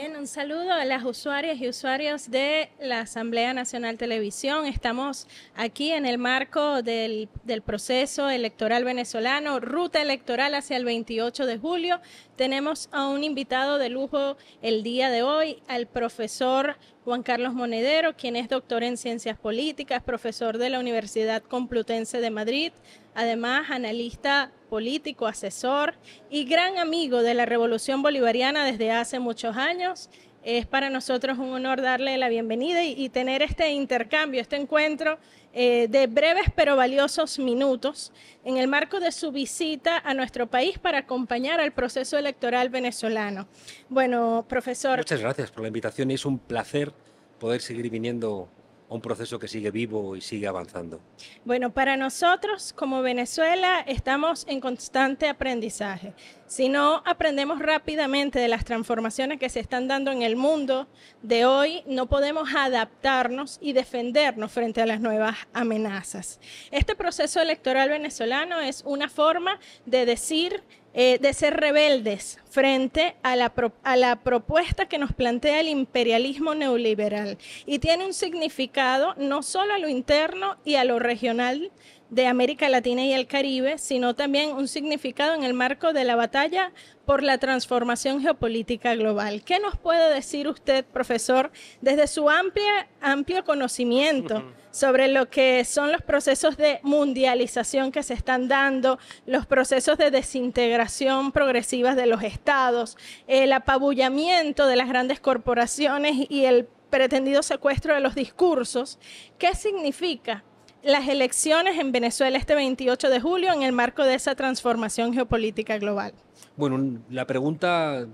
Bien, un saludo a las usuarias y usuarios de la Asamblea Nacional Televisión. Estamos aquí en el marco del, del, proceso electoral venezolano, ruta electoral hacia el 28 de julio. Tenemos a un invitado de lujo el día de hoy, al profesor Juan Carlos Monedero, quien es doctor en ciencias políticas, profesor de la Universidad Complutense de Madrid, además analista político, asesor y gran amigo de la Revolución Bolivariana desde hace muchos años. Es para nosotros un honor darle la bienvenida y, tener este intercambio, este encuentro eh, de breves pero valiosos minutos en el marco de su visita a nuestro país para acompañar al proceso electoral venezolano. Bueno, profesor. Muchas gracias por la invitación. Es un placer poder seguir viniendo un proceso que sigue vivo y sigue avanzando? Bueno, para nosotros como Venezuela estamos en constante aprendizaje. Si no aprendemos rápidamente de las transformaciones que se están dando en el mundo de hoy, no podemos adaptarnos y defendernos frente a las nuevas amenazas. Este proceso electoral venezolano es una forma de decir eh, de ser rebeldes frente a a la propuesta que nos plantea el imperialismo neoliberal. Y tiene un significado no solo a lo interno y a lo regional, de América Latina y el Caribe, sino también un significado en el marco de la batalla por la transformación geopolítica global. ¿Qué nos puede decir usted, profesor, desde su amplia, amplio conocimiento sobre lo que son los procesos de mundialización que se están dando, los procesos de desintegración progresiva de los estados, el apabullamiento de las grandes corporaciones y el pretendido secuestro de los discursos? ¿Qué significa las elecciones en Venezuela este 28 de julio en el marco de esa transformación geopolítica global? Bueno, la pregunta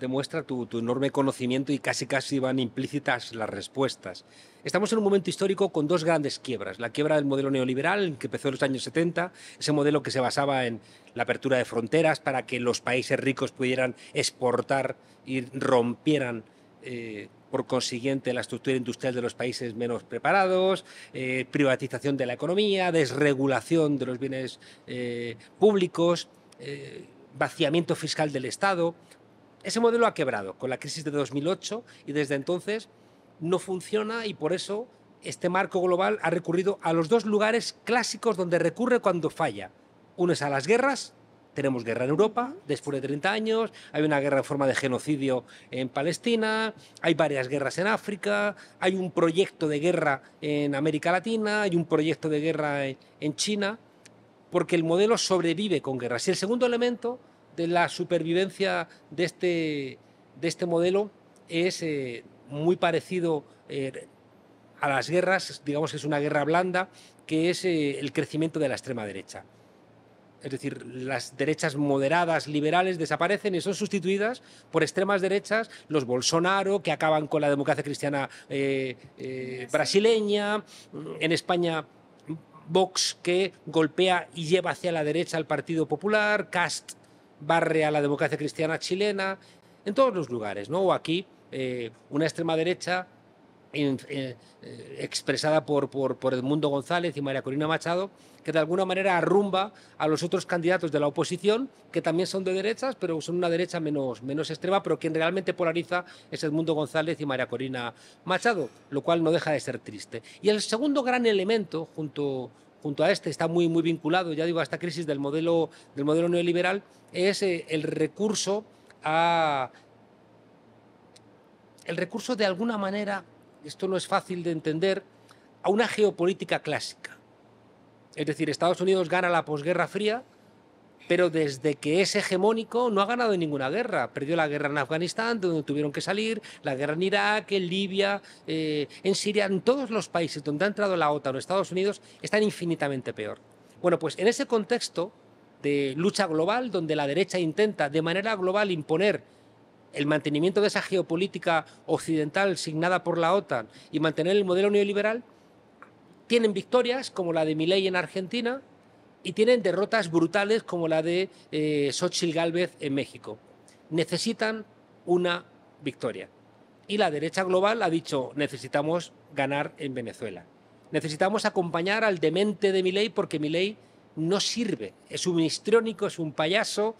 demuestra tu, enorme conocimiento y casi casi van implícitas las respuestas. Estamos en un momento histórico con dos grandes quiebras. La quiebra del modelo neoliberal, que empezó en los años 70, ese modelo que se basaba en la apertura de fronteras para que los países ricos pudieran exportar y rompieran eh, por consiguiente la estructura industrial de los países menos preparados, eh, privatización de la economía, desregulación de los bienes eh, públicos, eh, vaciamiento fiscal del Estado. Ese modelo ha quebrado con la crisis de 2008 y desde entonces no funciona y por eso este marco global ha recurrido a los dos lugares clásicos donde recurre cuando falla. Uno es a las guerras tenemos guerra en Europa después de 30 años, hay una guerra en forma de genocidio en Palestina, hay varias guerras en África, hay un proyecto de guerra en América Latina, hay un proyecto de guerra en China, porque el modelo sobrevive con guerras. Y el segundo elemento de la supervivencia de este, este modelo es eh, muy parecido eh, a las guerras, digamos que es una guerra blanda, que es eh, el crecimiento de la extrema derecha. Es decir, las derechas moderadas, liberales, desaparecen y son sustituidas por extremas derechas, los Bolsonaro, que acaban con la democracia cristiana eh, eh, brasileña, en España Vox, que golpea y lleva hacia la derecha al Partido Popular, Cast barre a la democracia cristiana chilena, en todos los lugares, ¿no? O aquí, eh, una extrema derecha eh, eh, expresada por, por, por, Edmundo González y María Corina Machado, que de alguna manera arrumba a los otros candidatos de la oposición, que también son de derechas, pero son una derecha menos, menos extrema, pero quien realmente polariza es Edmundo González y María Corina Machado, lo cual no deja de ser triste. Y el segundo gran elemento, junto, junto a este, está muy, muy vinculado, ya digo, a esta crisis del modelo, del modelo neoliberal, es eh, el recurso a... El recurso de alguna manera esto no es fácil de entender, a una geopolítica clásica. Es decir, Estados Unidos gana la posguerra fría, pero desde que es hegemónico no ha ganado ninguna guerra. Perdió la guerra en Afganistán, donde tuvieron que salir, la guerra en Irak, en Libia, eh, en Siria, en todos los países donde ha entrado la OTAN o Estados Unidos están infinitamente peor. Bueno, pues en ese contexto de lucha global, donde la derecha intenta de manera global imponer el mantenimiento de esa geopolítica occidental signada por la OTAN y mantener el modelo neoliberal, tienen victorias como la de Milei en Argentina y tienen derrotas brutales como la de eh, Xochitl Gálvez en México. Necesitan una victoria. Y la derecha global ha dicho, necesitamos ganar en Venezuela. Necesitamos acompañar al demente de Milei porque Milei no sirve. Es un histriónico, es un payaso.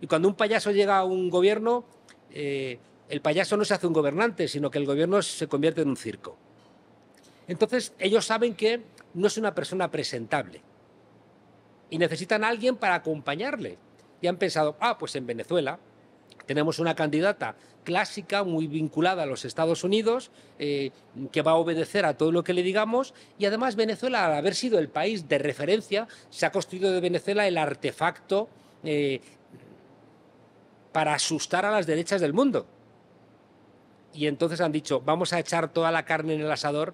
Y cuando un payaso llega a un gobierno, eh, el payaso no se hace un gobernante, sino que el gobierno se convierte en un circo. Entonces, ellos saben que no es una persona presentable y necesitan a alguien para acompañarle. Y han pensado, ah, pues en Venezuela tenemos una candidata clásica, muy vinculada a los Estados Unidos, eh, que va a obedecer a todo lo que le digamos, y además Venezuela, al haber sido el país de referencia, se ha construido de Venezuela el artefacto eh, para asustar a las derechas del mundo. Y entonces han dicho, vamos a echar toda la carne en el asador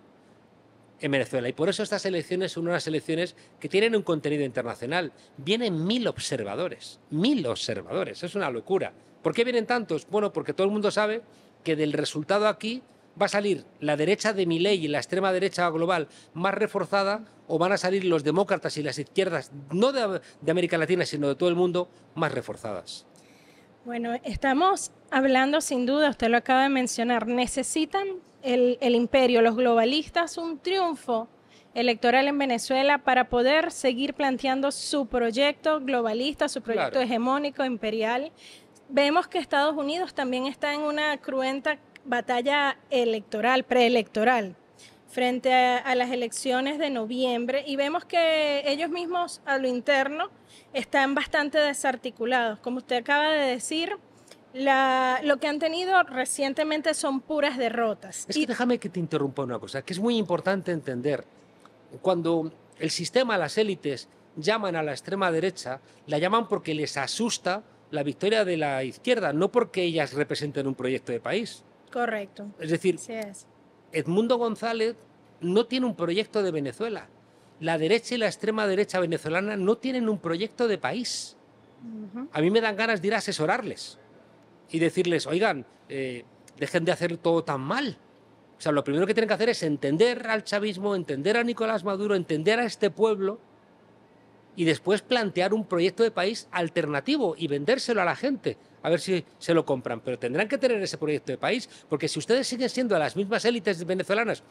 en Venezuela. Y por eso estas elecciones son unas elecciones que tienen un contenido internacional. Vienen mil observadores, mil observadores, es una locura. ¿Por qué vienen tantos? Bueno, porque todo el mundo sabe que del resultado aquí va a salir la derecha de mi ley y la extrema derecha global más reforzada o van a salir los demócratas y las izquierdas, no de, de América Latina, sino de todo el mundo, más reforzadas. Bueno, estamos hablando sin duda, usted lo acaba de mencionar, necesitan el, imperio, los globalistas, un triunfo electoral en Venezuela para poder seguir planteando su proyecto globalista, su proyecto hegemónico, imperial. Vemos que Estados Unidos también está en una cruenta batalla electoral, preelectoral frente a, las elecciones de noviembre y vemos que ellos mismos a lo interno están bastante desarticulados. Como usted acaba de decir, la, lo que han tenido recientemente son puras derrotas. Es que déjame que te interrumpa una cosa, que es muy importante entender. Cuando el sistema, las élites, llaman a la extrema derecha, la llaman porque les asusta la victoria de la izquierda, no porque ellas representen un proyecto de país. Correcto. Es decir, es. Edmundo González no tiene un proyecto de Venezuela. La derecha y la extrema derecha venezolana no tienen un proyecto de país. A mí me dan ganas de ir a asesorarles y decirles, oigan, eh, dejen de hacer todo tan mal. O sea, lo primero que tienen que hacer es entender al chavismo, entender a Nicolás Maduro, entender a este pueblo y después plantear un proyecto de país alternativo y vendérselo a la gente a ver si se lo compran. Pero tendrán que tener ese proyecto de país, porque si ustedes siguen siendo las mismas élites venezolanas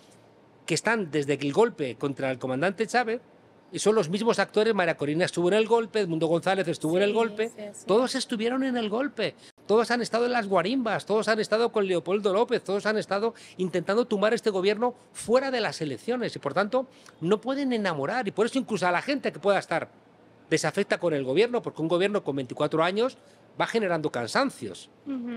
que están desde el golpe contra el comandante Chávez, y son los mismos actores, María Corina estuvo en el golpe, Edmundo González estuvo en el golpe, todos estuvieron en el golpe, todos han estado en las guarimbas, todos han estado con Leopoldo López, todos han estado intentando tumbar este gobierno fuera de las elecciones y por tanto no pueden enamorar y por eso incluso a la gente que pueda estar desafecta con el gobierno, porque un gobierno con 24 años va generando cansancios.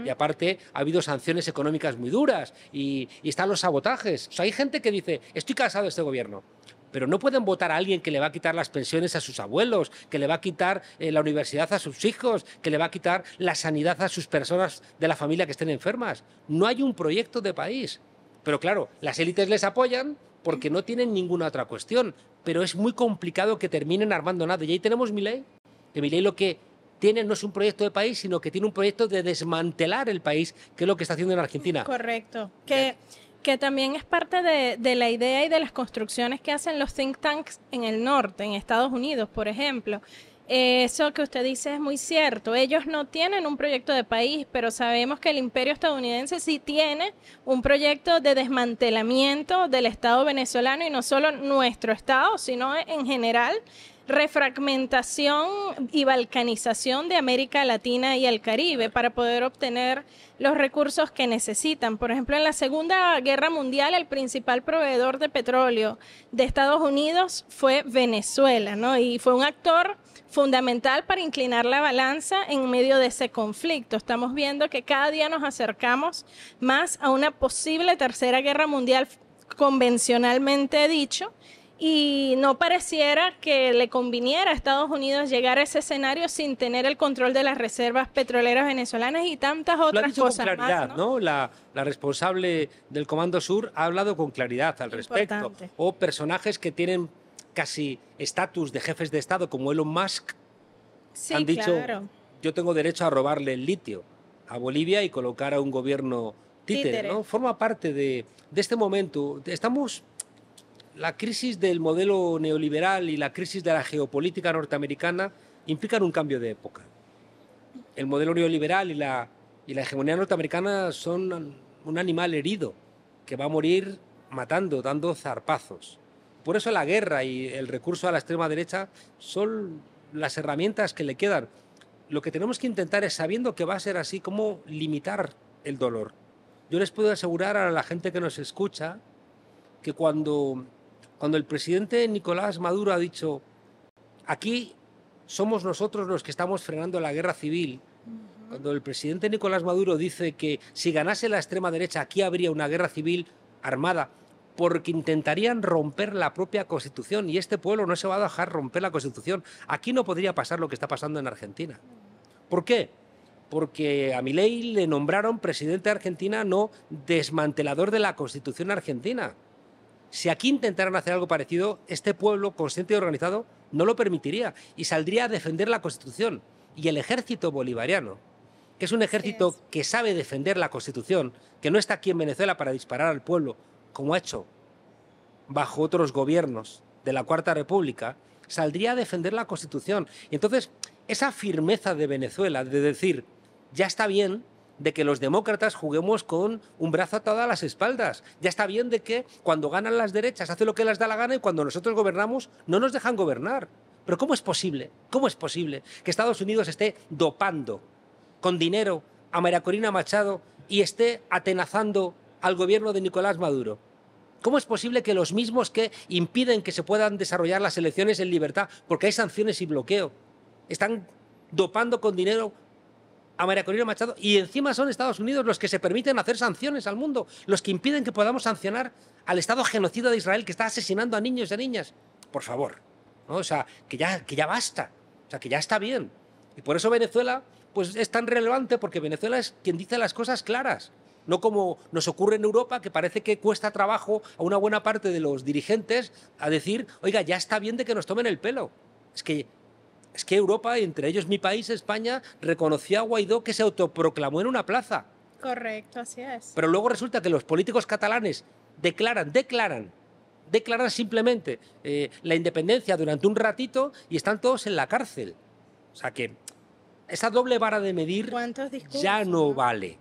Y aparte ha habido sanciones económicas muy duras y, están los sabotajes. hay gente que dice, estoy cansado de este gobierno, pero no pueden votar a alguien que le va a quitar las pensiones a sus abuelos, que le va a quitar eh, la universidad a sus hijos, que le va a quitar la sanidad a sus personas de la familia que estén enfermas. No hay un proyecto de país. Pero claro, las élites les apoyan porque no tienen ninguna otra cuestión. Pero es muy complicado que terminen armando nada. Y ahí tenemos mi ley. Que mi ley lo que tiene no es un proyecto de país, sino que tiene un proyecto de desmantelar el país, que es lo que está haciendo en Argentina. Correcto. Que, que también es parte de, de, la idea y de las construcciones que hacen los think tanks en el norte, en Estados Unidos, por ejemplo. Eso que usted dice es muy cierto. Ellos no tienen un proyecto de país, pero sabemos que el imperio estadounidense sí tiene un proyecto de desmantelamiento del Estado venezolano y no solo nuestro Estado, sino en general refragmentación y balcanización de América Latina y el Caribe para poder obtener los recursos que necesitan. Por ejemplo, en la Segunda Guerra Mundial el principal proveedor de petróleo de Estados Unidos fue Venezuela, ¿no? Y fue un actor fundamental para inclinar la balanza en medio de ese conflicto. Estamos viendo que cada día nos acercamos más a una posible tercera guerra mundial convencionalmente dicho y no pareciera que le conviniera a Estados Unidos llegar a ese escenario sin tener el control de las reservas petroleras venezolanas y tantas otras cosas más, ¿no? La, responsable del Comando Sur ha hablado con claridad al respecto. O personajes que tienen casi estatus de jefes de Estado, como Elon Musk, han dicho, yo tengo derecho a robarle el litio a Bolivia y colocar a un gobierno títere. ¿no? Forma parte de, de este momento. Estamos la crisis del modelo neoliberal y la crisis de la geopolítica norteamericana implican un cambio de época. El modelo neoliberal y la, hegemonía norteamericana son un animal herido que va a morir matando, dando zarpazos. Por eso la guerra y el recurso a la extrema derecha son las herramientas que le quedan. Lo que tenemos que intentar es, sabiendo que va a ser así, cómo limitar el dolor. Yo les puedo asegurar a la gente que nos escucha que cuando cuando el presidente Nicolás Maduro ha dicho, aquí somos nosotros los que estamos frenando la guerra civil, cuando el presidente Nicolás Maduro dice que si ganase la extrema derecha aquí habría una guerra civil armada, porque intentarían romper la propia constitución y este pueblo no se va a dejar romper la constitución. Aquí no podría pasar lo que está pasando en Argentina. ¿Por qué? Porque a Milei le nombraron presidente de Argentina no desmantelador de la constitución argentina. Si aquí intentaran hacer algo parecido, este pueblo consciente y organizado no lo permitiría y saldría a defender la Constitución y el ejército bolivariano, que es un ejército que sabe defender la Constitución, que no está aquí en Venezuela para disparar al pueblo, como ha hecho bajo otros gobiernos de la Cuarta República, saldría a defender la Constitución. Y entonces, esa firmeza de Venezuela de decir, ya está bien, de que los demócratas juguemos con un brazo atado a las espaldas. Ya está bien de que cuando ganan las derechas hace lo que les da la gana y cuando nosotros gobernamos no nos dejan gobernar. Pero ¿cómo es posible? ¿Cómo es posible que Estados Unidos esté dopando con dinero a María Corina Machado y esté atenazando al gobierno de Nicolás Maduro? ¿Cómo es posible que los mismos que impiden que se puedan desarrollar las elecciones en libertad, porque hay sanciones y bloqueo, están dopando con dinero a María Corina Machado y encima son Estados Unidos los que se permiten hacer sanciones al mundo, los que impiden que podamos sancionar al Estado genocida de Israel que está asesinando a niños y a niñas. Por favor, o sea, que ya, que ya basta, o sea, que ya está bien. Y por eso Venezuela pues, es tan relevante, porque Venezuela es quien dice las cosas claras. No como nos ocurre en Europa, que parece que cuesta trabajo a una buena parte de los dirigentes a decir, oiga, ya está bien de que nos tomen el pelo. Es que es que Europa, entre ellos mi país, España, reconoció a Guaidó que se autoproclamó en una plaza. Correcto, así es. Pero luego resulta que los políticos catalanes declaran, declaran, declaran simplemente eh, la independencia durante un ratito y están todos en la cárcel. O sea que esa doble vara de medir ya no, vale.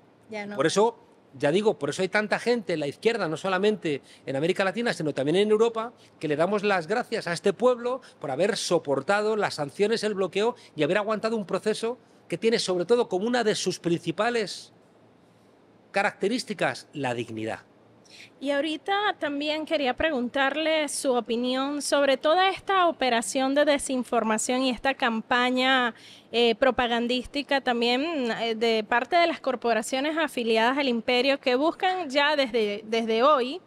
Por eso ya digo, por eso hay tanta gente en la izquierda, no solamente en América Latina, sino también en Europa, que le damos las gracias a este pueblo por haber soportado las sanciones, el bloqueo y haber aguantado un proceso que tiene sobre todo como una de sus principales características la dignidad. Y ahorita también quería preguntarle su opinión sobre toda esta operación de desinformación y esta campaña eh, propagandística también eh, de parte de las corporaciones afiliadas al imperio que buscan ya desde, desde hoy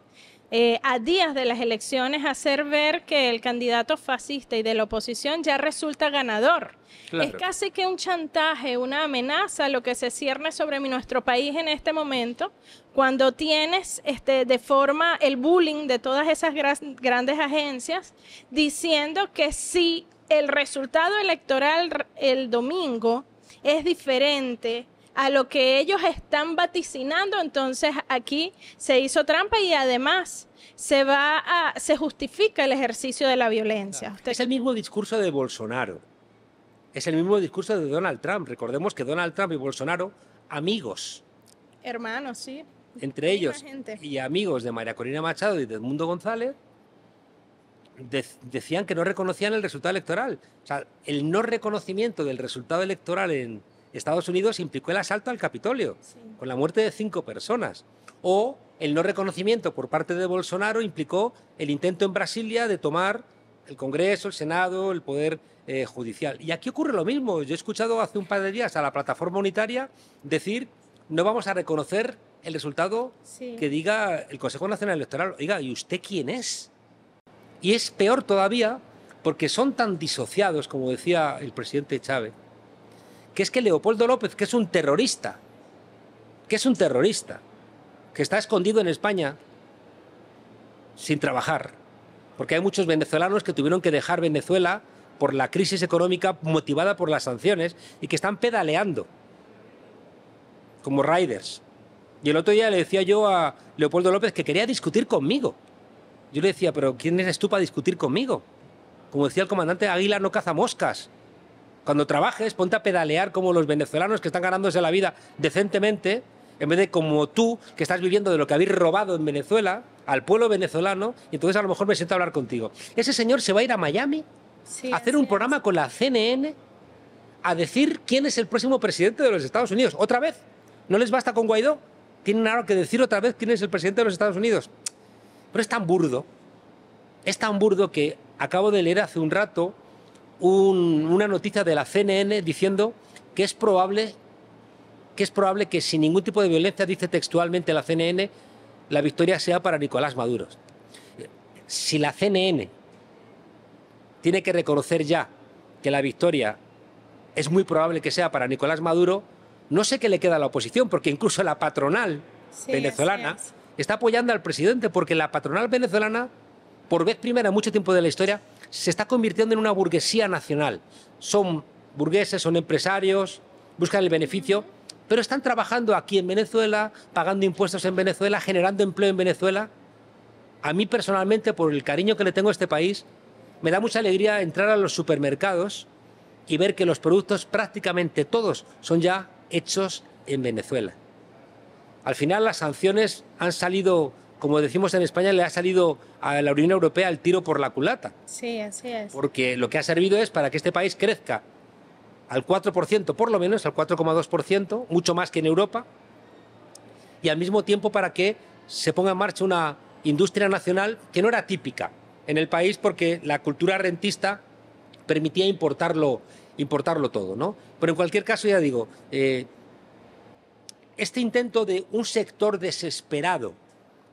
eh, a días de las elecciones hacer ver que el candidato fascista y de la oposición ya resulta ganador. Es casi que un chantaje, una amenaza lo que se cierne sobre nuestro país en este momento, cuando tienes este, de forma el bullying de todas esas grandes agencias diciendo que si el resultado electoral el domingo es diferente a lo que ellos están vaticinando, entonces aquí se hizo trampa y además se va a, se justifica el ejercicio de la violencia. Es el mismo discurso de Bolsonaro. Es el mismo discurso de Donald Trump. Recordemos que Donald Trump y Bolsonaro, amigos. Hermanos, sí. Entre ellos y amigos de María Corina Machado y de Edmundo González, decían que no reconocían el resultado electoral. O sea, el no reconocimiento del resultado electoral en, Estados Unidos implicó el asalto al Capitolio, con la muerte de cinco personas. O el no reconocimiento por parte de Bolsonaro implicó el intento en Brasilia de tomar el Congreso, el Senado, el Poder eh, Judicial. Y aquí ocurre lo mismo. Yo he escuchado hace un par de días a la plataforma unitaria decir no vamos a reconocer el resultado que diga el Consejo Nacional Electoral. Oiga, ¿y usted quién es? Y es peor todavía porque son tan disociados, como decía el presidente Chávez, que es que Leopoldo López, que es un terrorista, que es un terrorista, que está escondido en España sin trabajar, porque hay muchos venezolanos que tuvieron que dejar Venezuela por la crisis económica motivada por las sanciones y que están pedaleando como riders. Y el otro día le decía yo a Leopoldo López que quería discutir conmigo. Yo le decía, pero ¿quién eres tú para discutir conmigo? Como decía el comandante Águila, no caza moscas. Cuando trabajes, ponte a pedalear como los venezolanos que están ganándose la vida decentemente, en vez de como tú, que estás viviendo de lo que habéis robado en Venezuela, al pueblo venezolano, y entonces a lo mejor me siento a hablar contigo. Ese señor se va a ir a Miami a hacer un programa con la CNN a decir quién es el próximo presidente de los Estados Unidos. Otra vez, no les basta con Guaidó, tienen ahora que decir otra vez quién es el presidente de los Estados Unidos. Pero es tan burdo, es tan burdo que acabo de leer hace un rato una noticia de la CNN diciendo que es probable que es probable que sin ningún tipo de violencia, dice textualmente la CNN, la victoria sea para Nicolás Maduro. Si la CNN tiene que reconocer ya que la victoria es muy probable que sea para Nicolás Maduro, no sé qué le queda a la oposición, porque incluso la patronal venezolana está apoyando al presidente, porque la patronal venezolana, por vez primera en mucho tiempo de la historia, se está convirtiendo en una burguesía nacional. Son burgueses, son empresarios, buscan el beneficio, pero están trabajando aquí en Venezuela, pagando impuestos en Venezuela, generando empleo en Venezuela. A mí personalmente, por el cariño que le tengo a este país, me da mucha alegría entrar a los supermercados y ver que los productos prácticamente todos son ya hechos en Venezuela. Al final las sanciones han salido como decimos en España, le ha salido a la Unión Europea el tiro por la culata. Sí, así es. Porque lo que ha servido es para que este país crezca al 4%, por lo menos, al 4,2%, mucho más que en Europa, y al mismo tiempo para que se ponga en marcha una industria nacional que no era típica en el país porque la cultura rentista permitía importarlo, importarlo todo. ¿no? Pero en cualquier caso, ya digo, eh, este intento de un sector desesperado,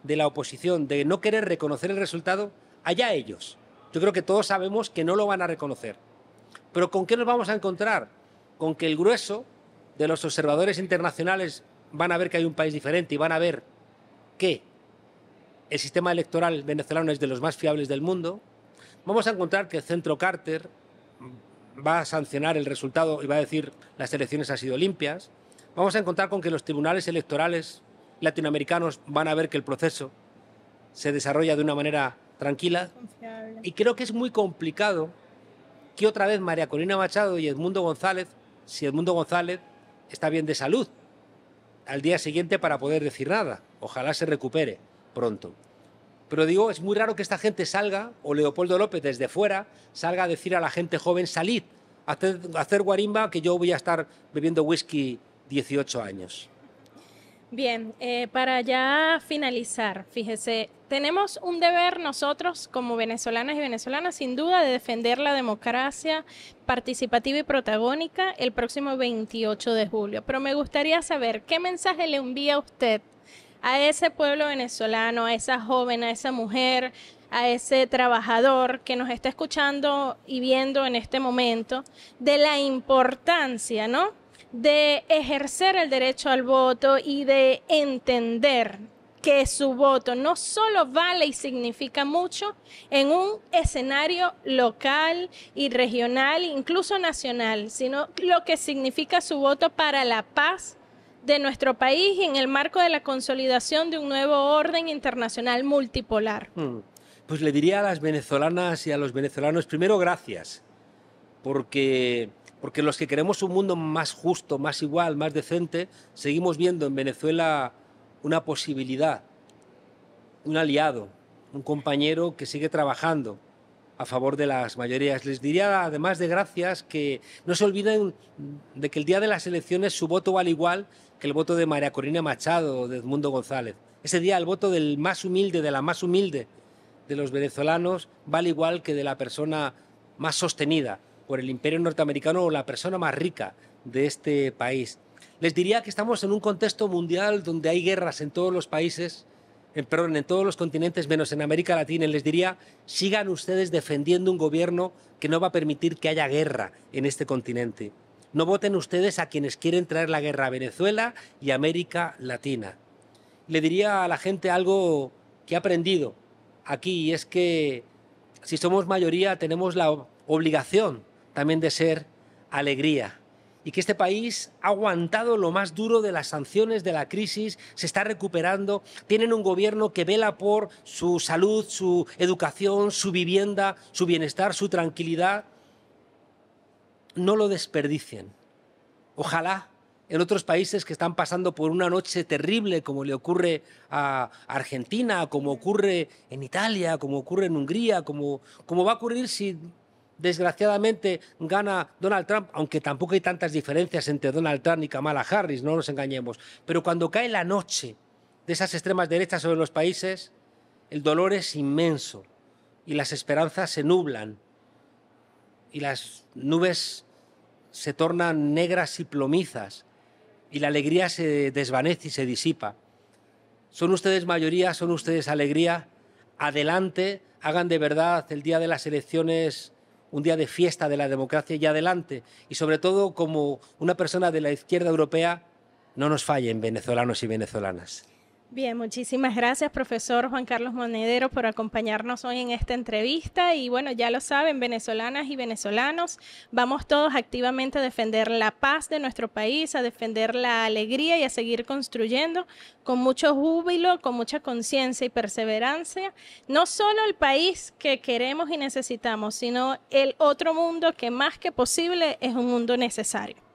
de la oposición, de no querer reconocer el resultado, allá ellos. Yo creo que todos sabemos que no lo van a reconocer. Pero ¿con qué nos vamos a encontrar? Con que el grueso de los observadores internacionales van a ver que hay un país diferente y van a ver que el sistema electoral venezolano es de los más fiables del mundo. Vamos a encontrar que el centro Carter va a sancionar el resultado y va a decir las elecciones han sido limpias. Vamos a encontrar con que los tribunales electorales latinoamericanos van a ver que el proceso se desarrolla de una manera tranquila. Y creo que es muy complicado que otra vez María Corina Machado y Edmundo González, si Edmundo González está bien de salud, al día siguiente para poder decir nada. Ojalá se recupere pronto. Pero digo, es muy raro que esta gente salga, o Leopoldo López desde fuera, salga a decir a la gente joven, salid, hacer, hacer guarimba, que yo voy a estar bebiendo whisky 18 años. Bien, eh, para ya finalizar, fíjese, tenemos un deber nosotros como venezolanas y venezolanas, sin duda, de defender la democracia participativa y protagónica el próximo 28 de julio. Pero me gustaría saber qué mensaje le envía usted a ese pueblo venezolano, a esa joven, a esa mujer, a ese trabajador que nos está escuchando y viendo en este momento de la importancia, ¿no? de ejercer el derecho al voto y de entender que su voto no solo vale y significa mucho en un escenario local y regional, incluso nacional, sino lo que significa su voto para la paz de nuestro país y en el marco de la consolidación de un nuevo orden internacional multipolar. Hmm. Pues le diría a las venezolanas y a los venezolanos, primero gracias, porque porque los que queremos un mundo más justo, más igual, más decente, seguimos viendo en Venezuela una posibilidad, un aliado, un compañero que sigue trabajando a favor de las mayorías. Les diría, además de gracias, que no se olviden de que el día de las elecciones su voto vale igual que el voto de María Corina Machado o de Edmundo González. Ese día el voto del más humilde, de la más humilde de los venezolanos, vale igual que de la persona más sostenida, por el imperio norteamericano o la persona más rica de este país. Les diría que estamos en un contexto mundial donde hay guerras en todos los países, en, perdón, en todos los continentes menos en América Latina. Les diría, sigan ustedes defendiendo un gobierno que no va a permitir que haya guerra en este continente. No voten ustedes a quienes quieren traer la guerra a Venezuela y América Latina. Le diría a la gente algo que he aprendido aquí y es que si somos mayoría tenemos la obligación también de ser alegría. Y que este país ha aguantado lo más duro de las sanciones, de la crisis, se está recuperando. Tienen un gobierno que vela por su salud, su educación, su vivienda, su bienestar, su tranquilidad. No lo desperdicien. Ojalá en otros países que están pasando por una noche terrible, como le ocurre a Argentina, como ocurre en Italia, como ocurre en Hungría, como, como va a ocurrir si desgraciadamente gana Donald Trump, aunque tampoco hay tantas diferencias entre Donald Trump y Kamala Harris, no nos engañemos, pero cuando cae la noche de esas extremas derechas sobre los países, el dolor es inmenso y las esperanzas se nublan y las nubes se tornan negras y plomizas y la alegría se desvanece y se disipa. Son ustedes mayoría, son ustedes alegría. Adelante, hagan de verdad el día de las elecciones un día de fiesta de la democracia y adelante. Y sobre todo, como una persona de la izquierda europea, no nos fallen venezolanos y venezolanas. Bien, muchísimas gracias, profesor Juan Carlos Monedero, por acompañarnos hoy en esta entrevista. Y bueno, ya lo saben, venezolanas y venezolanos, vamos todos activamente a defender la paz de nuestro país, a defender la alegría y a seguir construyendo con mucho júbilo, con mucha conciencia y perseverancia, no solo el país que queremos y necesitamos, sino el otro mundo que más que posible es un mundo necesario.